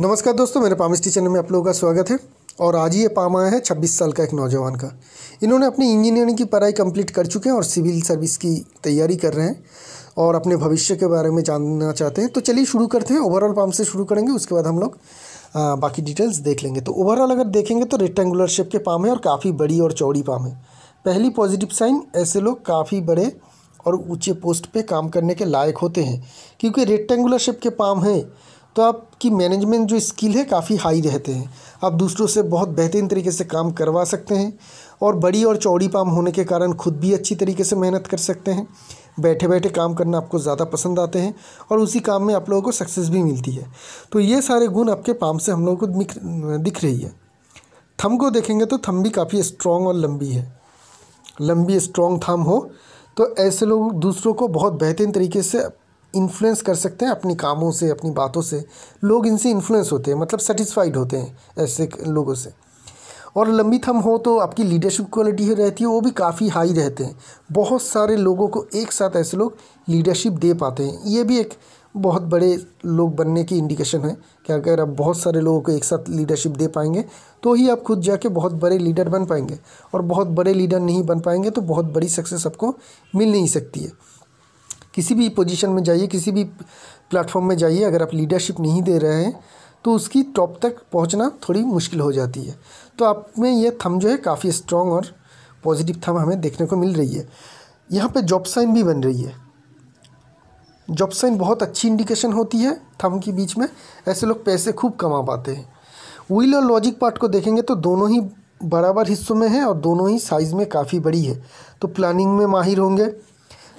नमस्कार दोस्तों मेरे पामिस्टी चैनल में आप लोगों का स्वागत है और आज ये पाम आया है 26 साल का एक नौजवान का इन्होंने अपनी इंजीनियरिंग की पढ़ाई कंप्लीट कर चुके हैं और सिविल सर्विस की तैयारी कर रहे हैं और अपने भविष्य के बारे में जानना चाहते हैं तो चलिए शुरू करते हैं ओवरऑल पाम से शुरू करेंगे उसके बाद हम लोग बाकी डिटेल्स देख लेंगे तो ओवरऑल अगर देखेंगे तो रेक्टेंगुलर शेप के पाम है और काफ़ी बड़ी और चौड़ी पाम है पहली पॉजिटिव साइन ऐसे लोग काफ़ी बड़े और ऊँचे पोस्ट पर काम करने के लायक होते हैं क्योंकि रेक्टेंगुलर शेप के पाम हैं तो आपकी मैनेजमेंट जो स्किल है काफ़ी हाई रहते हैं आप दूसरों से बहुत बेहतरीन तरीके से काम करवा सकते हैं और बड़ी और चौड़ी पाम होने के कारण खुद भी अच्छी तरीके से मेहनत कर सकते हैं बैठे बैठे काम करना आपको ज़्यादा पसंद आते हैं और उसी काम में आप लोगों को सक्सेस भी मिलती है तो ये सारे गुण आपके पाम से हम लोगों को दिख रही है थम को देखेंगे तो थम भी काफ़ी स्ट्रॉन्ग और लंबी है लंबी स्ट्रॉन्ग थम हो तो ऐसे लोग दूसरों को बहुत बेहतरीन तरीके से इन्फ्लुएंस कर सकते हैं अपनी कामों से अपनी बातों से लोग इनसे इन्फ्लुएंस होते हैं मतलब सेटिस्फाइड होते हैं ऐसे लोगों से और लंबी थम हो तो आपकी लीडरशिप क्वालिटी रहती है वो भी काफ़ी हाई रहते हैं बहुत सारे लोगों को एक साथ ऐसे लोग लीडरशिप दे पाते हैं ये भी एक बहुत बड़े लोग बनने की इंडिकेशन है कि अगर आप बहुत सारे लोगों को एक साथ लीडरशिप दे पाएंगे तो ही आप खुद जाके बहुत बड़े लीडर बन पाएंगे और बहुत बड़े लीडर नहीं बन पाएंगे तो बहुत बड़ी सक्सेस आपको मिल नहीं सकती है किसी भी पोजीशन में जाइए किसी भी प्लेटफॉर्म में जाइए अगर आप लीडरशिप नहीं दे रहे हैं तो उसकी टॉप तक पहुंचना थोड़ी मुश्किल हो जाती है तो आप में ये थम जो है काफ़ी स्ट्रॉन्ग और पॉजिटिव थम हमें देखने को मिल रही है यहाँ पे जॉब साइन भी बन रही है जॉब साइन बहुत अच्छी इंडिकेशन होती है थम के बीच में ऐसे लोग पैसे खूब कमा पाते हैं व्हील और लॉजिक पार्ट को देखेंगे तो दोनों ही बराबर हिस्सों में है और दोनों ही साइज़ में काफ़ी बड़ी है तो प्लानिंग में माहिर होंगे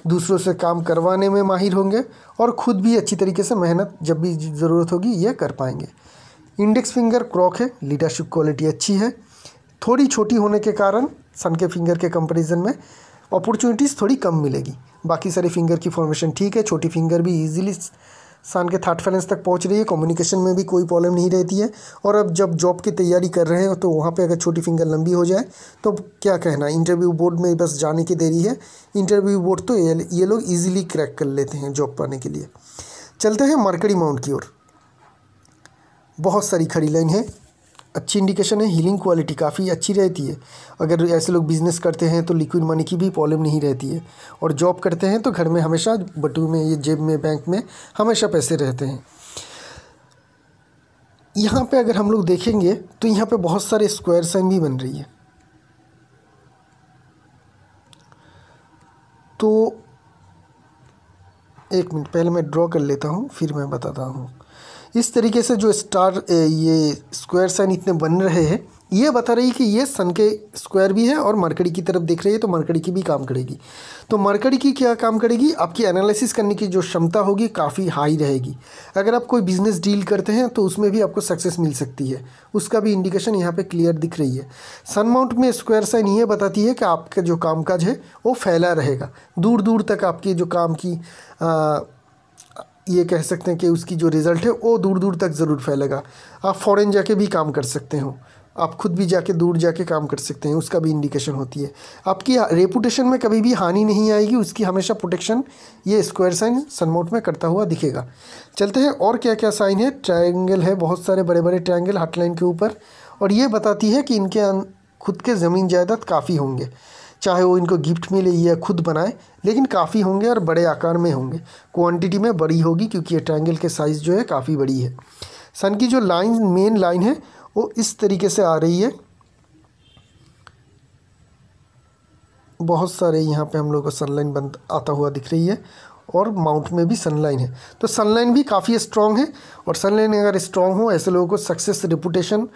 दूसरों से काम करवाने में माहिर होंगे और ख़ुद भी अच्छी तरीके से मेहनत जब भी ज़रूरत होगी ये कर पाएंगे इंडेक्स फिंगर क्रॉक है लीडरशिप क्वालिटी अच्छी है थोड़ी छोटी होने के कारण सन के फिंगर के कंपेरिजन में अपॉर्चुनिटीज़ थोड़ी कम मिलेगी बाकी सारी फिंगर की फॉर्मेशन ठीक है छोटी फिंगर भी ईज़िली सन के थर्ड फैलेंस तक पहुंच रही है कम्युनिकेशन में भी कोई प्रॉब्लम नहीं रहती है और अब जब जॉब की तैयारी कर रहे हैं तो वहाँ पे अगर छोटी फिंगर लंबी हो जाए तो क्या कहना इंटरव्यू बोर्ड में बस जाने की देरी है इंटरव्यू बोर्ड तो ये, ये लोग ईजिली क्रैक कर लेते हैं जॉब पाने के लिए चलते हैं मार्केटिंग माउंट की ओर बहुत सारी खड़ी लाइन है अच्छी इंडिकेशन है हीलिंग क्वालिटी काफ़ी अच्छी रहती है अगर ऐसे लोग बिजनेस करते हैं तो लिक्विड मनी की भी प्रॉब्लम नहीं रहती है और जॉब करते हैं तो घर में हमेशा बटू में ये जेब में बैंक में हमेशा पैसे रहते हैं यहाँ पे अगर हम लोग देखेंगे तो यहाँ पे बहुत सारे स्क्वायर साइन भी बन रही है तो एक मिनट पहले मैं ड्रॉ कर लेता हूँ फिर मैं बताता हूँ इस तरीके से जो स्टार ये स्क्वायर साइन इतने बन रहे हैं ये बता रही कि ये सन के स्क्वायर भी है और मरकड़ी की तरफ देख रही है तो मरकड़ी की भी काम करेगी तो मरकड़ी की क्या काम करेगी आपकी एनालिसिस करने की जो क्षमता होगी काफ़ी हाई रहेगी अगर आप कोई बिजनेस डील करते हैं तो उसमें भी आपको सक्सेस मिल सकती है उसका भी इंडिकेशन यहाँ पे क्लियर दिख रही है सन माउंट में स्क्वायर साइन ये बताती है कि आपका जो कामकाज है वो फैला रहेगा दूर दूर तक आपकी जो काम की आ, ये कह सकते हैं कि उसकी जो रिज़ल्ट है वो दूर दूर तक ज़रूर फैलेगा आप फ़ौरन जाके भी काम कर सकते हो आप खुद भी जाके दूर जाके काम कर सकते हैं उसका भी इंडिकेशन होती है आपकी रेपुटेशन में कभी भी हानि नहीं आएगी उसकी हमेशा प्रोटेक्शन ये स्क्वायर साइन सनमोट में करता हुआ दिखेगा चलते हैं और क्या क्या साइन है ट्रायंगल है बहुत सारे बड़े बड़े ट्रायंगल हटलाइन के ऊपर और ये बताती है कि इनके खुद के ज़मीन जायदाद काफ़ी होंगे चाहे वो इनको गिफ्ट मिले या खुद बनाए लेकिन काफ़ी होंगे और बड़े आकार में होंगे क्वांटिटी में बड़ी होगी क्योंकि ये ट्रायंगल के साइज़ जो है काफ़ी बड़ी है सन की जो लाइन मेन लाइन है वो इस तरीके से आ रही है बहुत सारे यहाँ पे हम लोग को सनलाइन बन आता हुआ दिख रही है और माउंट में भी सनलाइन है तो सनलाइन भी काफ़ी स्ट्रांग है और सनलाइन अगर स्ट्रांग हो ऐसे लोगों को सक्सेस रिपूटेशन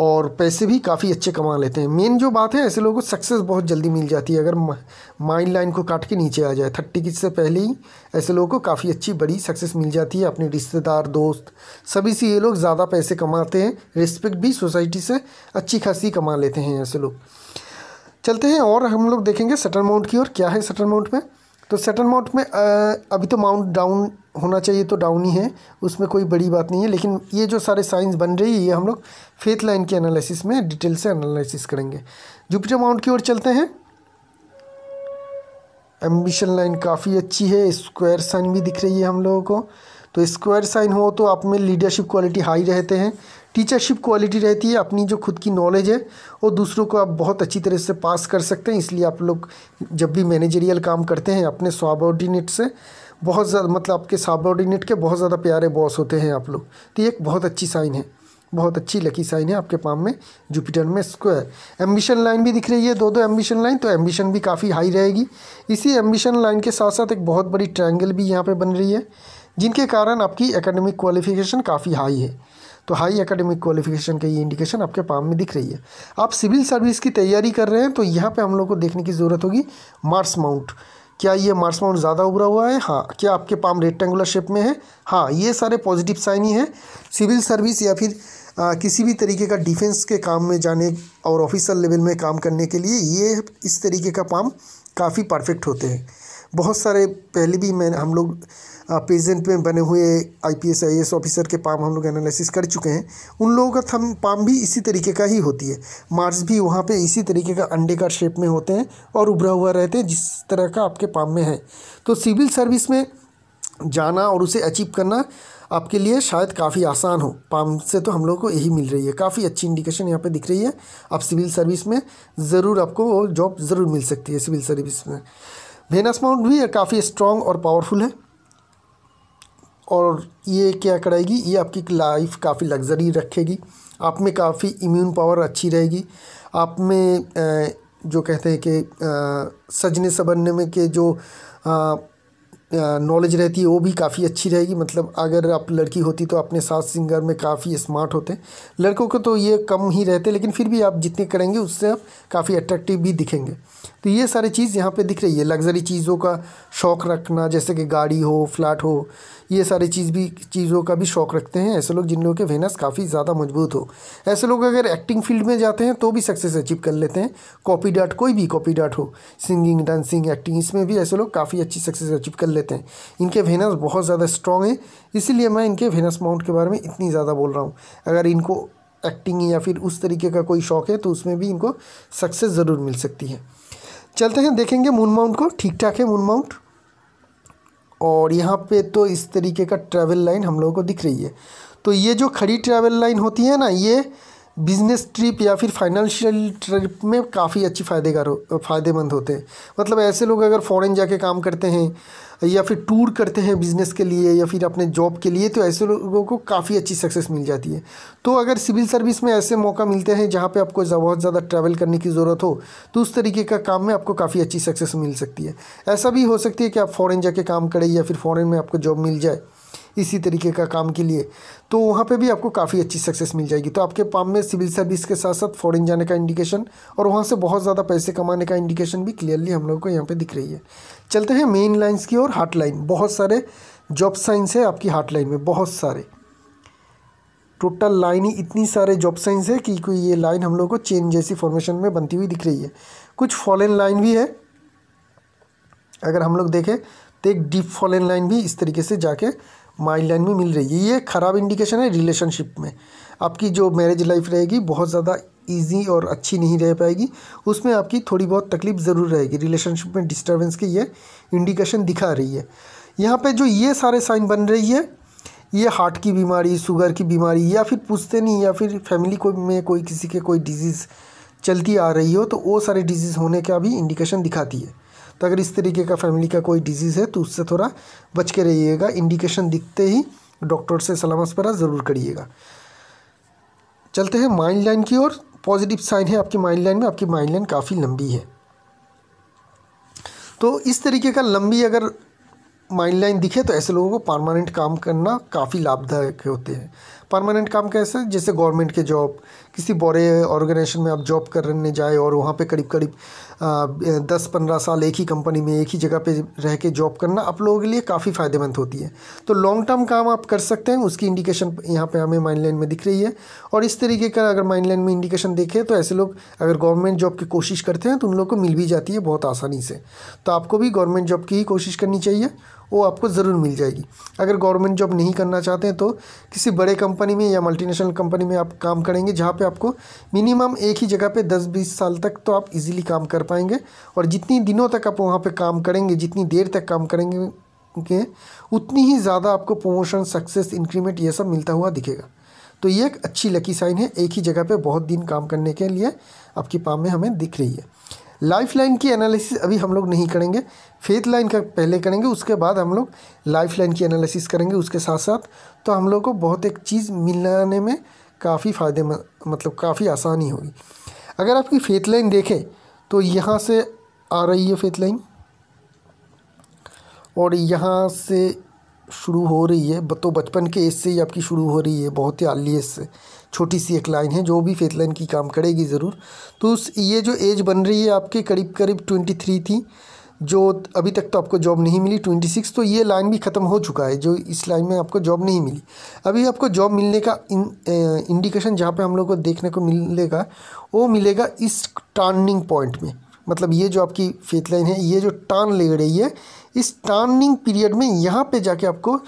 और पैसे भी काफ़ी अच्छे कमा लेते हैं मेन जो बात है ऐसे लोगों को सक्सेस बहुत जल्दी मिल जाती है अगर माइंड लाइन को काट के नीचे आ जाए थर्टी से पहले ही ऐसे लोगों को काफ़ी अच्छी बड़ी सक्सेस मिल जाती है अपने रिश्तेदार दोस्त सभी से ये लोग ज़्यादा पैसे कमाते हैं रिस्पेक्ट भी सोसाइटी से अच्छी खासी कमा लेते हैं ऐसे लोग चलते हैं और हम लोग देखेंगे सटल माउंट की और क्या है सटल माउंट में तो सटल माउंट में अभी तो माउंट डाउन होना चाहिए तो डाउन ही है उसमें कोई बड़ी बात नहीं है लेकिन ये जो सारे साइंस बन रही है ये हम लोग फेथ लाइन के एनालिसिस में डिटेल से एनालिसिस करेंगे जुपिटर माउंट की ओर चलते हैं एम्बिशन लाइन काफ़ी अच्छी है स्क्वायर साइन भी दिख रही है हम लोगों को तो स्क्वायर साइन हो तो आप में लीडरशिप क्वालिटी हाई रहते हैं टीचरशिप क्वालिटी रहती है अपनी जो खुद की नॉलेज है वो दूसरों को आप बहुत अच्छी तरह से पास कर सकते हैं इसलिए आप लोग जब भी मैनेजरियल काम करते हैं अपने स्वाबॉर्डिनेट से बहुत ज़्यादा मतलब आपके सबॉर्डिनेट के बहुत ज़्यादा प्यारे बॉस होते हैं आप लोग तो ये एक बहुत अच्छी साइन है बहुत अच्छी लकी साइन है आपके पाम में जुपिटर में स्क्वायर एम्बिशन लाइन भी दिख रही है दो दो एम्बिशन लाइन तो एम्बिशन भी काफ़ी हाई रहेगी इसी एम्बिशन लाइन के साथ साथ एक बहुत बड़ी ट्रायंगल भी यहाँ पे बन रही है जिनके कारण आपकी एकेडमिक क्वालिफिकेशन काफ़ी हाई है तो हाई एकेडमिक क्वालिफिकेशन का ये इंडिकेशन आपके पाम में दिख रही है आप सिविल सर्विस की तैयारी कर रहे हैं तो यहाँ पर हम लोग को देखने की ज़रूरत होगी मार्स माउंट क्या ये मार्स माउंट ज़्यादा उभरा हुआ है हाँ क्या आपके पाम रेक्टेंगुलर शेप में है हाँ ये सारे पॉजिटिव साइन ही हैं सिविल सर्विस या फिर आ, किसी भी तरीके का डिफेंस के काम में जाने और ऑफिसर लेवल में काम करने के लिए ये इस तरीके का पाम काफ़ी परफेक्ट होते हैं बहुत सारे पहले भी मैंने हम लोग प्रेजेंट में बने हुए I P S I S officer के पाम हम लोग एनालिसिस कर चुके हैं उन लोगों का थम पाम भी इसी तरीके का ही होती है मार्स भी वहाँ पे इसी तरीके का अंडे का शेप में होते हैं और उभरा हुआ रहते हैं जिस तरह का आपके पाम में है तो सिविल सर्विस में जाना और उसे अचीव करना आपके लिए शायद काफ़ी आसान हो पाम से तो हम लोग को यही मिल रही है काफ़ी अच्छी इंडिकेशन यहाँ पे दिख रही है आप सिविल सर्विस में ज़रूर आपको वो जॉब ज़रूर मिल सकती है सिविल सर्विस में वेनस माउंट भी काफ़ी स्ट्रॉन्ग और पावरफुल है और ये क्या कराएगी ये आपकी लाइफ काफ़ी लग्जरी रखेगी आप में काफ़ी इम्यून पावर अच्छी रहेगी आप में जो कहते हैं कि सजने सबरने में के जो नॉलेज रहती है वो भी काफ़ी अच्छी रहेगी मतलब अगर आप लड़की होती तो अपने साथ सिंगर में काफ़ी स्मार्ट होते लड़कों को तो ये कम ही रहते लेकिन फिर भी आप जितने करेंगे उससे आप काफ़ी अट्रैक्टिव भी दिखेंगे तो ये सारी चीज़ यहाँ पे दिख रही है लग्जरी चीज़ों का शौक़ रखना जैसे कि गाड़ी हो फ्लैट हो ये सारी चीज़ भी चीज़ों का भी शौक़ रखते हैं ऐसे लोग जिन लोगों के वेनस काफ़ी ज़्यादा मजबूत हो ऐसे लोग अगर एक्टिंग फील्ड में जाते हैं तो भी सक्सेस अचीव कर लेते हैं कॉपी डाट कोई भी कॉपी डाट हो सिंगिंग डांसिंग एक्टिंग इसमें भी ऐसे लोग काफ़ी अच्छी सक्सेस अचीव कर लेते हैं इनके वेनस बहुत ज़्यादा स्ट्रॉन्ग हैं इसीलिए मैं इनके वेनस माउंट के बारे में इतनी ज़्यादा बोल रहा हूँ अगर इनको एक्टिंग या फिर उस तरीके का कोई शौक़ है तो उसमें भी इनको सक्सेस ज़रूर मिल सकती है चलते हैं देखेंगे मून माउंट को ठीक ठाक है मून माउंट और यहाँ पे तो इस तरीके का ट्रैवल लाइन हम लोगों को दिख रही है तो ये जो खड़ी ट्रैवल लाइन होती है ना ये बिजनेस ट्रिप या फिर फाइनेंशियल ट्रिप में काफ़ी अच्छी फायदेकार हो फ़ायदेमंद होते हैं मतलब ऐसे लोग अगर फ़ॉरेन जाके काम करते हैं या फिर टूर करते हैं बिज़नेस के लिए या फिर अपने जॉब के लिए तो ऐसे लोगों को काफ़ी अच्छी सक्सेस मिल जाती है तो अगर सिविल सर्विस में ऐसे मौका मिलते हैं जहाँ पर आपको बहुत ज़्यादा ट्रैवल करने की ज़रूरत हो तो उस तरीके का काम में आपको काफ़ी अच्छी सक्सेस मिल सकती है ऐसा भी हो सकती है कि आप फ़ॉरन जाके काम करें या फिर फ़ॉरन में आपको जॉब मिल जाए इसी तरीके का काम के लिए तो वहाँ पे भी आपको काफ़ी अच्छी सक्सेस मिल जाएगी तो आपके पाम में सिविल सर्विस के साथ साथ फॉरेन जाने का इंडिकेशन और वहाँ से बहुत ज़्यादा पैसे कमाने का इंडिकेशन भी क्लियरली हम लोग को यहाँ पर दिख रही है चलते हैं मेन लाइन्स की और हार्ट लाइन बहुत सारे जॉब साइंस है आपकी हार्ट लाइन में बहुत सारे टोटल लाइन ही इतनी सारे जॉब साइंस है कि कोई ये लाइन हम लोग को चेन जैसी फॉर्मेशन में बनती हुई दिख रही है कुछ फॉलन लाइन भी है अगर हम लोग देखें तो एक डीप फॉलन लाइन भी इस तरीके से जाके माइंड लाइन में मिल रही है ये ख़राब इंडिकेशन है रिलेशनशिप में आपकी जो मैरिज लाइफ रहेगी बहुत ज़्यादा ईजी और अच्छी नहीं रह पाएगी उसमें आपकी थोड़ी बहुत तकलीफ ज़रूर रहेगी रिलेशनशिप में डिस्टर्बेंस की ये इंडिकेशन दिखा रही है यहाँ पे जो ये सारे साइन बन रही है ये हार्ट की बीमारी शुगर की बीमारी या फिर पूछते नहीं या फिर फैमिली को में कोई किसी के कोई डिजीज़ चलती आ रही हो तो वो सारे डिजीज़ होने का भी इंडिकेशन दिखाती है तो अगर इस तरीके का फैमिली का कोई डिजीज़ है तो उससे थोड़ा बच के रहिएगा इंडिकेशन दिखते ही डॉक्टर से सलाह मशवरा ज़रूर करिएगा चलते हैं माइंड लाइन की ओर पॉजिटिव साइन है आपकी माइंड लाइन में आपकी माइंड लाइन काफ़ी लंबी है तो इस तरीके का लंबी अगर माइंड लाइन दिखे तो ऐसे लोगों को परमानेंट काम करना काफ़ी लाभदायक होते हैं परमानेंट काम कैसे जैसे गवर्नमेंट के जॉब किसी बड़े ऑर्गेनाइजेशन में आप जॉब करने जाए और वहाँ पे करीब करीब दस पंद्रह साल एक ही कंपनी में एक ही जगह पे रह के जॉब करना आप लोगों के लिए काफ़ी फ़ायदेमंद होती है तो लॉन्ग टर्म काम आप कर सकते हैं उसकी इंडिकेशन यहाँ पे हमें माइंड लाइन में दिख रही है और इस तरीके का अगर माइंड लाइन में इंडिकेशन देखें तो ऐसे लोग अगर गवर्नमेंट जॉब की कोशिश करते हैं तो उन लोग को मिल भी जाती है बहुत आसानी से तो आपको भी गवर्नमेंट जॉब की ही कोशिश करनी चाहिए वो आपको ज़रूर मिल जाएगी अगर गवर्नमेंट जॉब नहीं करना चाहते हैं तो किसी बड़े कंपनी में या मल्टीनेशनल कंपनी में आप काम करेंगे जहाँ पर पे आपको मिनिमम एक ही जगह पे 10-20 साल तक तो आप इजीली काम कर पाएंगे और जितनी दिनों तक आप वहाँ पे काम करेंगे जितनी देर तक काम करेंगे के उतनी ही ज़्यादा आपको प्रमोशन सक्सेस इंक्रीमेंट ये सब मिलता हुआ दिखेगा तो ये एक अच्छी लकी साइन है एक ही जगह पे बहुत दिन काम करने के लिए आपकी पाम में हमें दिख रही है लाइफ लाइन की एनालिसिस अभी हम लोग नहीं करेंगे फेथ लाइन का पहले करेंगे उसके बाद हम लोग लाइफ लाइन की एनालिसिस करेंगे उसके साथ साथ तो हम लोग को बहुत एक चीज़ मिलाने में काफ़ी फ़ायदे मतलब काफ़ी आसानी होगी अगर आपकी फेथ लाइन देखें तो यहाँ से आ रही है फेथ लाइन और यहाँ से शुरू हो रही है तो बचपन के एज से ही आपकी शुरू हो रही है बहुत ही अर्ली एज से छोटी सी एक लाइन है जो भी फेथ लाइन की काम करेगी ज़रूर तो उस ये जो एज बन रही है आपके करीब करीब ट्वेंटी थ्री थी जो अभी तक तो आपको जॉब नहीं मिली ट्वेंटी सिक्स तो ये लाइन भी ख़त्म हो चुका है जो इस लाइन में आपको जॉब नहीं मिली अभी आपको जॉब मिलने का इन, इंडिकेशन जहाँ पे हम लोग को देखने को मिलेगा वो मिलेगा इस टर्निंग पॉइंट में मतलब ये जो आपकी फेथ लाइन है ये जो टर्न ले रही है इस टर्निंग पीरियड में यहाँ पर जाके आपको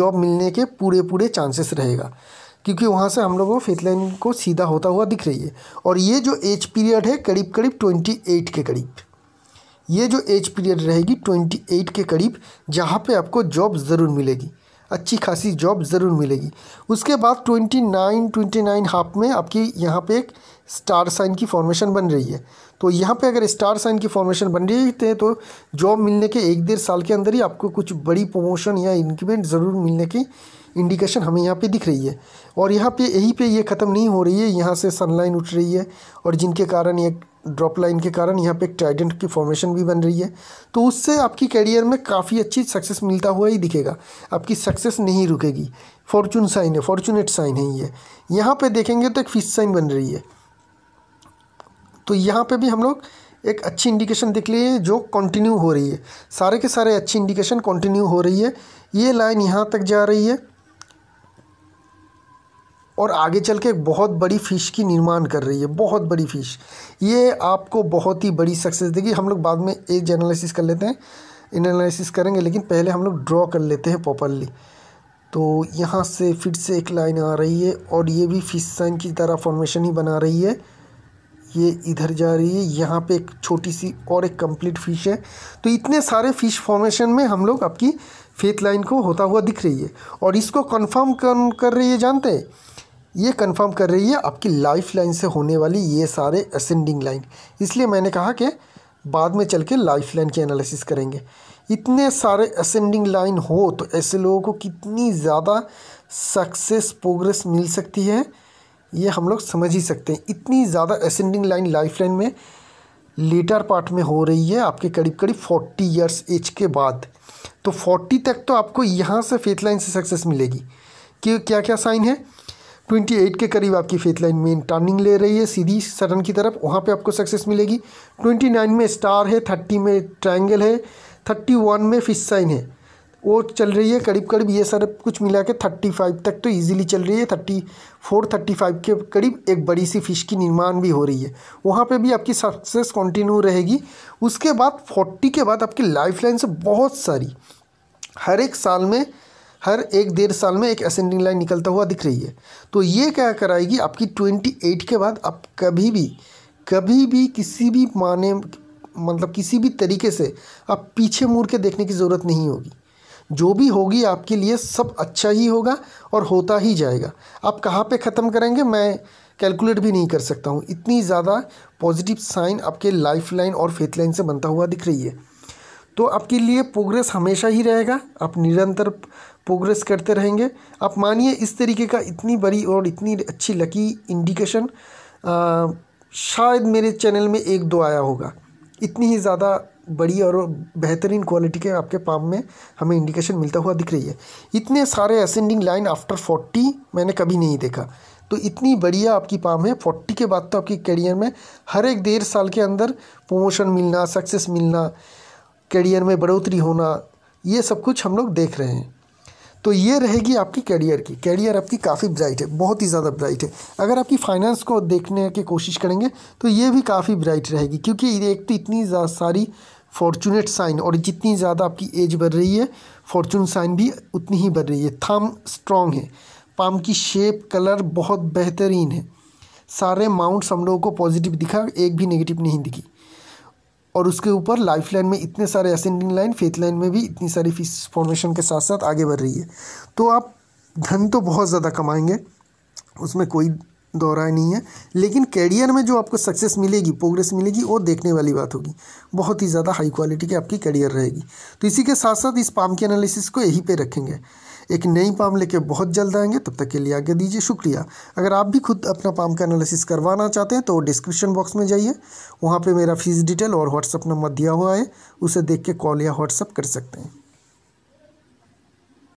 जॉब मिलने के पूरे पूरे चांसेस रहेगा क्योंकि वहाँ से हम लोगों को फेथ लाइन को सीधा होता हुआ दिख रही है और ये जो एज पीरियड है करीब करीब ट्वेंटी एट के करीब ये जो एज पीरियड रहेगी ट्वेंटी एट के करीब जहाँ पे आपको जॉब ज़रूर मिलेगी अच्छी खासी जॉब ज़रूर मिलेगी उसके बाद twenty nine twenty nine half में आपकी यहाँ पे एक स्टार साइन की फॉर्मेशन बन रही है तो यहाँ पे अगर स्टार साइन की फॉर्मेशन बन रही है तो जॉब मिलने के एक डेढ़ साल के अंदर ही आपको कुछ बड़ी प्रमोशन या इंक्रीमेंट ज़रूर मिलने की इंडिकेशन हमें यहाँ पे दिख रही है और यहाँ पे यहीं पे ये यह ख़त्म नहीं हो रही है यहाँ से सनलाइन उठ रही है और जिनके कारण ये ड्रॉप लाइन के कारण यहाँ पे एक ट्राइडेंट की फॉर्मेशन भी बन रही है तो उससे आपकी कैरियर में काफ़ी अच्छी सक्सेस मिलता हुआ ही दिखेगा आपकी सक्सेस नहीं रुकेगी फॉर्चून साइन है फॉर्चुनेट साइन है ये यहाँ पे देखेंगे तो एक फिश साइन बन रही है तो यहाँ पे भी हम लोग एक अच्छी इंडिकेशन दिख लिए है जो कंटिन्यू हो रही है सारे के सारे अच्छी इंडिकेशन कंटिन्यू हो रही है ये लाइन यहाँ तक जा रही है और आगे चल के बहुत बड़ी फ़िश की निर्माण कर रही है बहुत बड़ी फ़िश ये आपको बहुत ही बड़ी सक्सेस देगी हम लोग बाद में एक एनालिसिस कर लेते हैं इन एनालिसिस करेंगे लेकिन पहले हम लोग ड्रॉ कर लेते हैं प्रॉपरली तो यहाँ से फिर से एक लाइन आ रही है और ये भी फिश साइन की तरह फॉर्मेशन ही बना रही है ये इधर जा रही है यहाँ पे एक छोटी सी और एक कंप्लीट फिश है तो इतने सारे फिश फॉर्मेशन में हम लोग आपकी फेथ लाइन को होता हुआ दिख रही है और इसको कन्फर्म कर रही है जानते हैं ये कंफर्म कर रही है आपकी लाइफ लाइन से होने वाली ये सारे असेंडिंग लाइन इसलिए मैंने कहा कि बाद में चल के लाइफ लाइन की एनालिसिस करेंगे इतने सारे असेंडिंग लाइन हो तो ऐसे लोगों को कितनी ज़्यादा सक्सेस प्रोग्रेस मिल सकती है ये हम लोग समझ ही सकते हैं इतनी ज़्यादा असेंडिंग लाइन लाइफ लाइन में लेटर पार्ट में हो रही है आपके करीब करीब फोर्टी ईयर्स एज के बाद तो फोर्टी तक तो आपको यहाँ से फेथ लाइन से सक्सेस मिलेगी कि क्या क्या साइन है ट्वेंटी एट के करीब आपकी फेथ लाइन मेन टर्निंग ले रही है सीधी सडन की तरफ वहाँ पे आपको सक्सेस मिलेगी ट्वेंटी नाइन में स्टार है थर्टी में ट्रायंगल है थर्टी वन में फिश साइन है वो चल रही है करीब करीब ये सारा कुछ मिला के थर्टी फाइव तक तो इजीली चल रही है थर्टी फोर थर्टी फाइव के करीब एक बड़ी सी फिश की निर्माण भी हो रही है वहाँ पे भी आपकी सक्सेस कंटिन्यू रहेगी उसके बाद फोर्टी के बाद आपकी लाइफ लाइन से बहुत सारी हर एक साल में हर एक डेढ़ साल में एक असेंडिंग लाइन निकलता हुआ दिख रही है तो ये क्या कराएगी आपकी ट्वेंटी एट के बाद आप कभी भी कभी भी किसी भी माने मतलब किसी भी तरीके से आप पीछे मुड़ के देखने की ज़रूरत नहीं होगी जो भी होगी आपके लिए सब अच्छा ही होगा और होता ही जाएगा आप कहाँ पे ख़त्म करेंगे मैं कैलकुलेट भी नहीं कर सकता हूँ इतनी ज़्यादा पॉजिटिव साइन आपके लाइफ लाइन और फेथ लाइन से बनता हुआ दिख रही है तो आपके लिए प्रोग्रेस हमेशा ही रहेगा आप निरंतर प्रोग्रेस करते रहेंगे आप मानिए इस तरीके का इतनी बड़ी और इतनी अच्छी लकी इंडिकेशन शायद मेरे चैनल में एक दो आया होगा इतनी ही ज़्यादा बड़ी और बेहतरीन क्वालिटी के आपके पाम में हमें इंडिकेशन मिलता हुआ दिख रही है इतने सारे असेंडिंग लाइन आफ्टर फोर्टी मैंने कभी नहीं देखा तो इतनी बढ़िया आपकी पाम है फोर्टी के बाद तो आपकी करियर में हर एक डेढ़ साल के अंदर प्रमोशन मिलना सक्सेस मिलना करियर में बढ़ोतरी होना ये सब कुछ हम लोग देख रहे हैं तो ये रहेगी आपकी कैरियर की कैरियर आपकी काफ़ी ब्राइट है बहुत ही ज़्यादा ब्राइट है अगर आपकी फाइनेंस को देखने की कोशिश करेंगे तो ये भी काफ़ी ब्राइट रहेगी क्योंकि एक तो इतनी सारी फॉर्चुनेट साइन और जितनी ज़्यादा आपकी एज बढ़ रही है फॉर्चून साइन भी उतनी ही बढ़ रही है थम स्ट्रॉन्ग है पाम की शेप कलर बहुत बेहतरीन है सारे माउंट्स हम लोगों को पॉजिटिव दिखा एक भी नेगेटिव नहीं दिखी और उसके ऊपर लाइफ लाइन में इतने सारे असेंडिंग लाइन फेथ लाइन में भी इतनी सारी फीस फॉर्मेशन के साथ साथ आगे बढ़ रही है तो आप धन तो बहुत ज़्यादा कमाएंगे उसमें कोई दोहराए नहीं है लेकिन कैरियर में जो आपको सक्सेस मिलेगी प्रोग्रेस मिलेगी वो देखने वाली बात होगी बहुत ही ज़्यादा हाई क्वालिटी की आपकी कैरियर रहेगी तो इसी के साथ साथ इस पाम के एनालिसिस को यहीं पे रखेंगे एक नई पाम लेके बहुत जल्द आएंगे तब तक के लिए आगे दीजिए शुक्रिया अगर आप भी खुद अपना पाम का एनालिसिस करवाना चाहते हैं तो डिस्क्रिप्शन बॉक्स में जाइए वहाँ पर मेरा फीस डिटेल और व्हाट्सअप नंबर दिया हुआ है उसे देख के कॉल या व्हाट्सअप कर सकते हैं